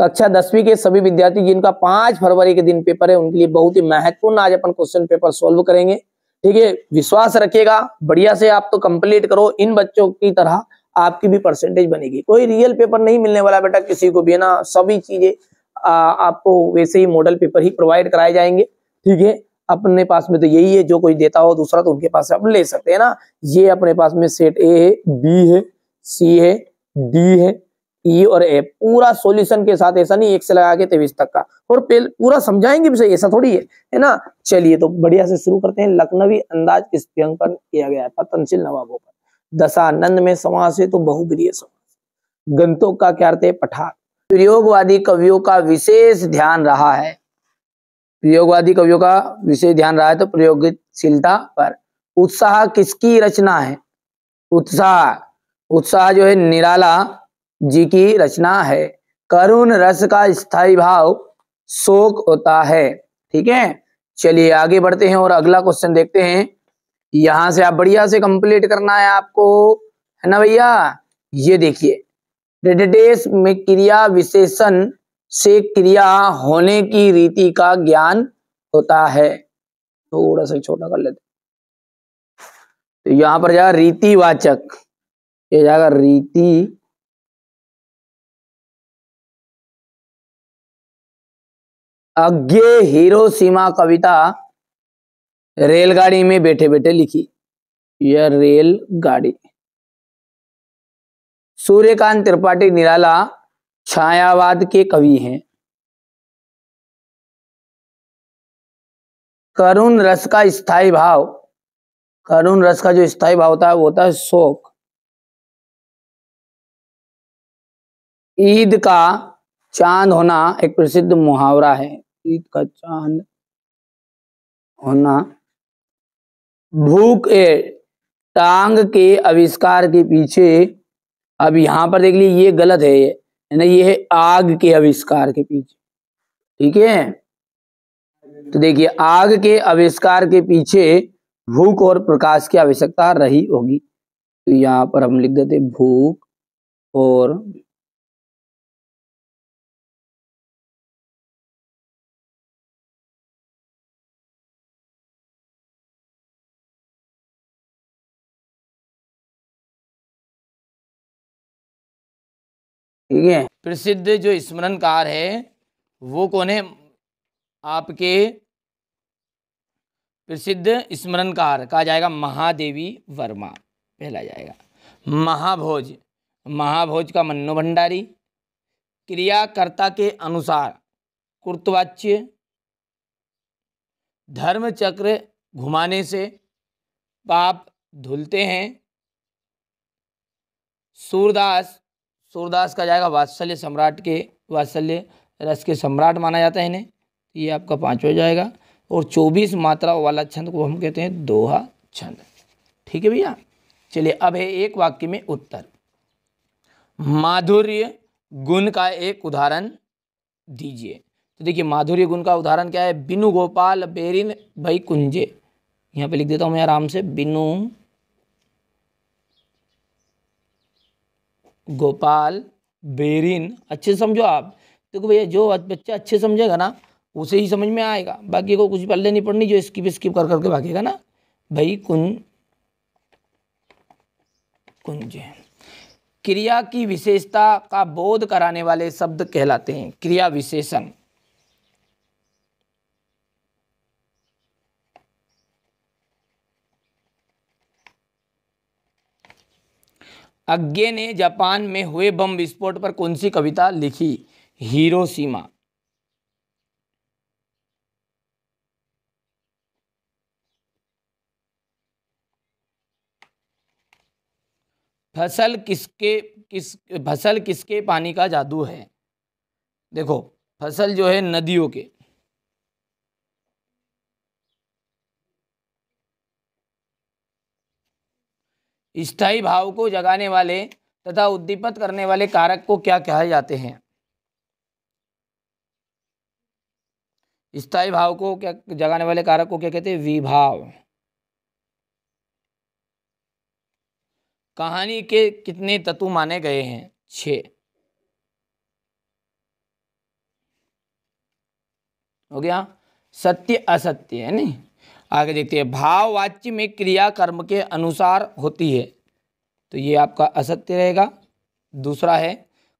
कक्षा दसवीं के सभी विद्यार्थी जिनका पांच फरवरी के दिन पेपर है उनके लिए बहुत ही महत्वपूर्ण आज अपन क्वेश्चन पेपर सोल्व करेंगे ठीक है विश्वास रखिएगा बढ़िया से आप तो कंप्लीट करो इन बच्चों की तरह आपकी भी परसेंटेज बनेगी कोई रियल पेपर नहीं मिलने वाला बेटा किसी को भी ना सभी चीजें आपको वैसे ही मॉडल पेपर ही प्रोवाइड कराए जाएंगे ठीक है अपने पास में तो यही है जो कोई देता हो दूसरा तो उनके पास आप ले सकते हैं ना ये अपने पास में सेट ए है बी है सी है डी है ई e और ए पूरा सॉल्यूशन के साथ ऐसा नहीं एक से लगा के तेवीस तक का और पूरा समझाएंगे भी सही ऐसा थोड़ी है है ना चलिए तो बढ़िया से शुरू करते हैं लखनवी अंदाज किस व्यंकन किया गया है पतंजलि नवाबों पर दशानंद में समास है तो बहुप्रिय समास गंतों का क्या अर्थ है पठार प्रयोगवादी कवियों का विशेष ध्यान रहा है प्रयोगवादी कवियों का विशेष ध्यान रहा है तो प्रयोगशीलता पर उत्साह किसकी रचना है उत्साह उत्साह जो है निराला जी की रचना है करुण रस का स्थायी भाव शोक होता है ठीक है चलिए आगे बढ़ते हैं और अगला क्वेश्चन देखते हैं यहां से आप बढ़िया से कंप्लीट करना है आपको है ना भैया ये देखिए रेडेडेस में क्रिया विशेषण से क्रिया होने की रीति का ज्ञान होता है थोड़ा सा छोटा कर लेते तो यहां पर जाएगा रीतिवाचक ये जाएगा रीति अज्ञे हीरो सीमा कविता रेलगाड़ी में बैठे बैठे लिखी यह रेलगाड़ी सूर्यकांत त्रिपाठी निराला छायावाद के कवि हैं करुण रस का स्थाई भाव करुण रस का जो स्थायी भाव होता है वो होता है शोक ईद का चांद होना एक प्रसिद्ध मुहावरा है ईद का चांद होना भूख ए टांग के आविष्कार के पीछे अब यहां पर देख लीजिए ये गलत है ये ना ये है आग के आविष्कार के पीछे ठीक है तो देखिए आग के आविष्कार के पीछे भूख और प्रकाश की आवश्यकता रही होगी तो यहाँ पर हम लिख देते भूख और ठीक है प्रसिद्ध जो स्मरणकार है वो कौन है आपके प्रसिद्ध स्मरणकार कहा जाएगा महादेवी वर्मा पहला जाएगा महाभोज महाभोज का मनो भंडारी क्रियाकर्ता के अनुसार कुर्तवाच्य धर्म चक्र घुमाने से पाप धुलते हैं सूरदास सूरदास का जाएगा वात्सल्य सम्राट के वात्सल्य रस के सम्राट माना जाता है इन्हें तो ये आपका पाँचवा जाएगा और चौबीस मात्रा वाला छंद को हम कहते हैं दोहा छंद ठीक है भैया चलिए अब है एक वाक्य में उत्तर माधुर्य गुण का एक उदाहरण दीजिए तो देखिए माधुर्य गुण का उदाहरण क्या है बिनु गोपाल बेरिन भई कुंजे यहाँ पे लिख देता हूँ मैं आराम से बिनु गोपाल बेरिन अच्छे समझो आप देखो तो भैया जो बच्चा अच्छे समझेगा ना उसे ही समझ में आएगा बाकी को कुछ पल्ले नहीं पड़नी जो स्किप स्किप कर करके भागेगा ना भाई कुन कुंज क्रिया की विशेषता का बोध कराने वाले शब्द कहलाते हैं क्रिया विशेषण अज्ञे ने जापान में हुए बम विस्फोट पर कौन सी कविता लिखी सीमा फसल किसके किस फसल किसके पानी का जादू है देखो फसल जो है नदियों के स्थायी भाव को जगाने वाले तथा उद्दीपित करने वाले कारक को क्या कहा जाते हैं स्थायी भाव को क्या जगाने वाले कारक को क्या कहते हैं विभाव कहानी के कितने तत्व माने गए हैं छ हो गया सत्य असत्य है नहीं आगे देखते हैं भाव वाच्य में क्रिया कर्म के अनुसार होती है तो ये आपका असत्य रहेगा दूसरा है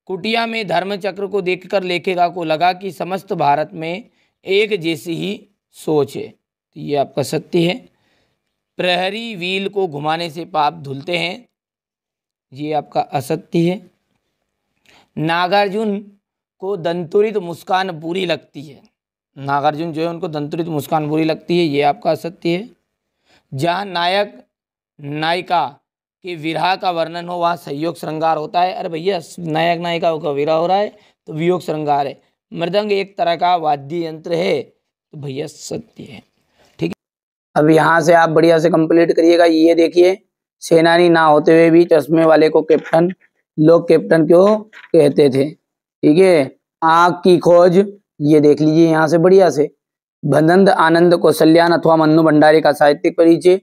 कुटिया में धर्म चक्र को देखकर लेखिका को लगा कि समस्त भारत में एक जैसी ही सोच है तो ये आपका सत्य है प्रहरी व्हील को घुमाने से पाप धुलते हैं ये आपका असत्य है नागार्जुन को दंतुरित मुस्कान बुरी लगती है नागार्जुन जो है उनको दंतुरित मुस्कान बुरी लगती है ये आपका असत्य है जहाँ नायक नायिका के विराह का वर्णन हो वहाँ सहयोग श्रृंगार होता है अरे भैया नायक नायिका का विराह हो रहा है तो वियोग श्रृंगार है मृदंग एक तरह का वाद्य यंत्र है तो भैया सत्य है ठीक है अब यहाँ से आप बढ़िया से कंप्लीट करिएगा ये देखिए सेनानी ना होते हुए भी चश्मे वाले को कैप्टन लोग कैप्टन क्यों कहते थे ठीक है आग की खोज ये देख लीजिए यहाँ से बढ़िया से भनंद आनंद कौशल्यान अथवा मन्नू भंडारी का साहित्यिक परिचय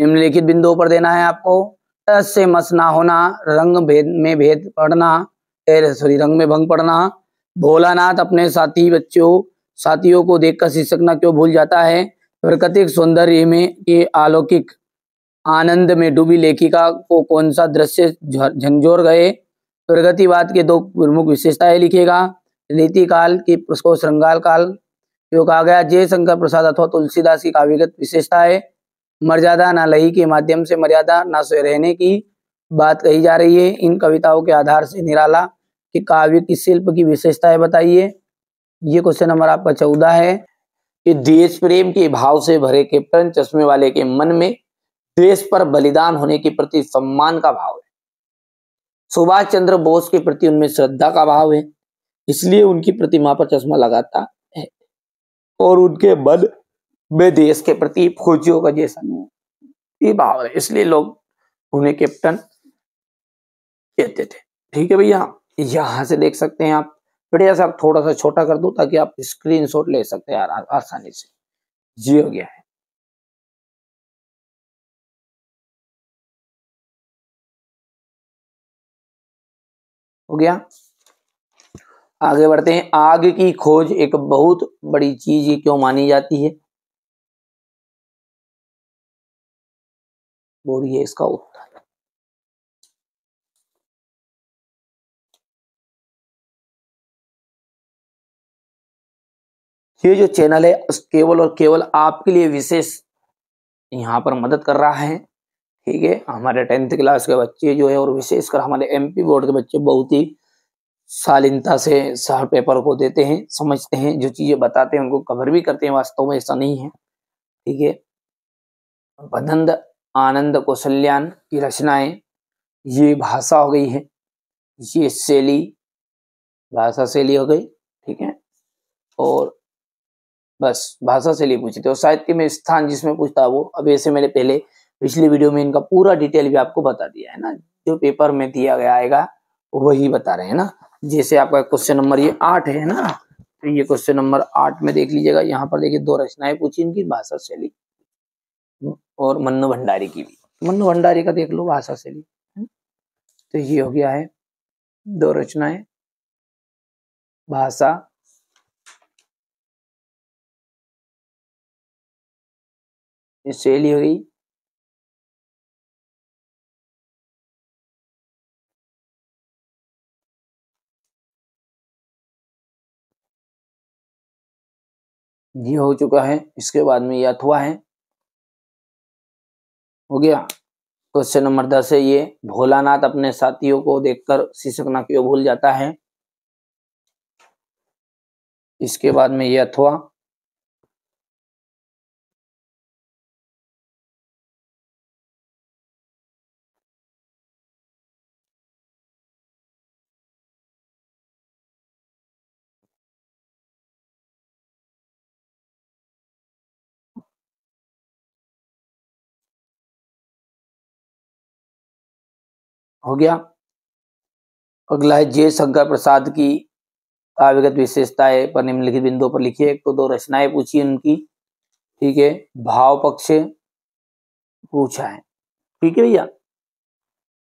निम्नलिखित बिंदुओं पर देना है आपको से मस ना होना रंग भेद में भेद पढ़ना सॉरी रंग में भंग पढ़ना भोलानाथ अपने साथी बच्चों साथियों को देखकर न क्यों भूल जाता है प्रकृतिक सौंदर्य में के अलौकिक आनंद में डूबी लेखिका को कौन सा दृश्य झंझोर गए प्रगतिवाद के दो प्रमुख विशेषताएं लिखेगा रीति काल की उसको श्रृंगाल काल जो कहा गया जय शंकर प्रसाद अथवा तुलसीदास की काव्यगत विशेषता है मर्यादा ना लही के माध्यम से मर्यादा ना से रहने की बात कही जा रही है इन कविताओं के आधार से निराला कि काव्य की शिल्प की है बताइए ये क्वेश्चन नंबर आपका चौदह है कि देश प्रेम के भाव से भरे प्रण चश्मे वाले के मन में देश पर बलिदान होने के प्रति सम्मान का भाव है सुभाष चंद्र बोस के प्रति उनमें श्रद्धा का भाव है इसलिए उनकी प्रतिमा पर चश्मा लगाता है और उनके मन में देश के प्रति फौजियों का जैसा ये भाव है इसलिए लोग उन्हें कैप्टन कहते थे ठीक है भैया यहाँ से देख सकते हैं आप बढ़िया साहब थोड़ा सा छोटा कर दो ताकि आप शॉट ले सकते हैं आसानी से जी हो गया है हो गया आगे बढ़ते हैं आग की खोज एक बहुत बड़ी चीज क्यों मानी जाती है बोलिए इसका उत्तर ये जो चैनल है केवल और केवल आपके लिए विशेष यहाँ पर मदद कर रहा है ठीक है हमारे टेंथ क्लास के बच्चे जो है और विशेषकर हमारे एमपी बोर्ड के बच्चे बहुत ही शालीनता से सह पेपर को देते हैं समझते हैं जो चीज़ें बताते हैं उनको कवर भी करते हैं वास्तव में ऐसा नहीं है ठीक है बदंद आनंद कौशल्यान की रचनाएं ये भाषा हो गई है ये शैली भाषा शैली हो गई ठीक है और बस भाषा शैली पूछते और साहित्य में स्थान जिसमें पूछता वो अब ऐसे मैंने पहले पिछले वीडियो में इनका पूरा डिटेल भी आपको बता दिया है ना जो पेपर में दिया गया आएगा वही बता रहे हैं ना जैसे आपका क्वेश्चन नंबर ये आठ है ना तो ये क्वेश्चन नंबर आठ में देख लीजिएगा यहाँ पर देखिए दो रचनाएं पूछी इनकी भाषा शैली और मन्नु भंडारी की भी मन्नु भंडारी का देख लो भाषा शैली तो ये हो गया है दो रचनाएं भाषा शैली हो गई ये हो चुका है इसके बाद में ये अथवा है हो गया क्वेश्चन नंबर दस है ये भोलानाथ अपने साथियों को देखकर ना क्यों भूल जाता है इसके बाद में ये अथवा हो गया अगला है जय शंकर प्रसाद की काव्यगत विशेषताएं पर निम्नलिखित बिंदुओं पर लिखिए एक तो दो रचनाएं पूछी उनकी ठीक है भाव पक्ष पूछा है ठीक है भैया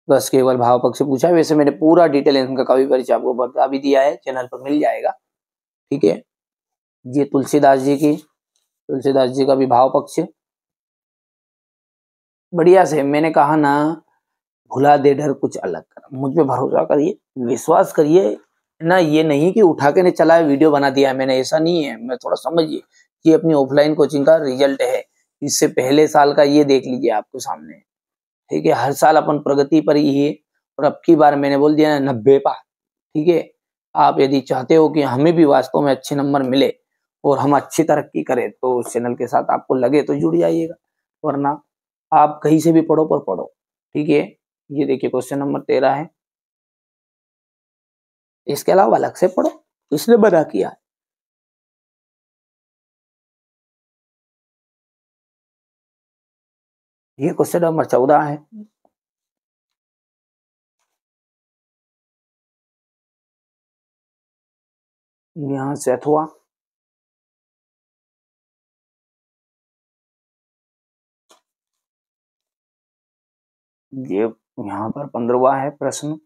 बस केवल भाव पक्ष पूछा है वैसे मैंने पूरा डिटेल इनका कवि परिचय आपको बता भी दिया है चैनल पर मिल जाएगा ठीक है ये तुलसीदास जी की तुलसीदास जी का भी भाव पक्ष बढ़िया से मैंने कहा ना भुला दे डर कुछ अलग कर मुझ पर भरोसा करिए विश्वास करिए ना ये नहीं कि उठा के ने चला है वीडियो बना दिया है मैंने ऐसा नहीं है मैं थोड़ा समझिए ये अपनी ऑफलाइन कोचिंग का रिजल्ट है इससे पहले साल का ये देख लीजिए आपके सामने ठीक है हर साल अपन प्रगति पर ही है और अब की बार मैंने बोल दिया ना नब्बे पा ठीक है आप यदि चाहते हो कि हमें भी वास्तव में अच्छे नंबर मिले और हम अच्छी तरक्की करें तो उस चैनल के साथ आपको लगे तो जुड़ जाइएगा वरना आप कहीं से भी पढ़ो पर पढ़ो ठीक है ये देखिए क्वेश्चन नंबर तेरह है इसके अलावा अलग से पढ़ो इसने बना किया ये क्वेश्चन नंबर चौदह है यहां से अथवा ये यहाँ पर पंद्रवा है प्रश्न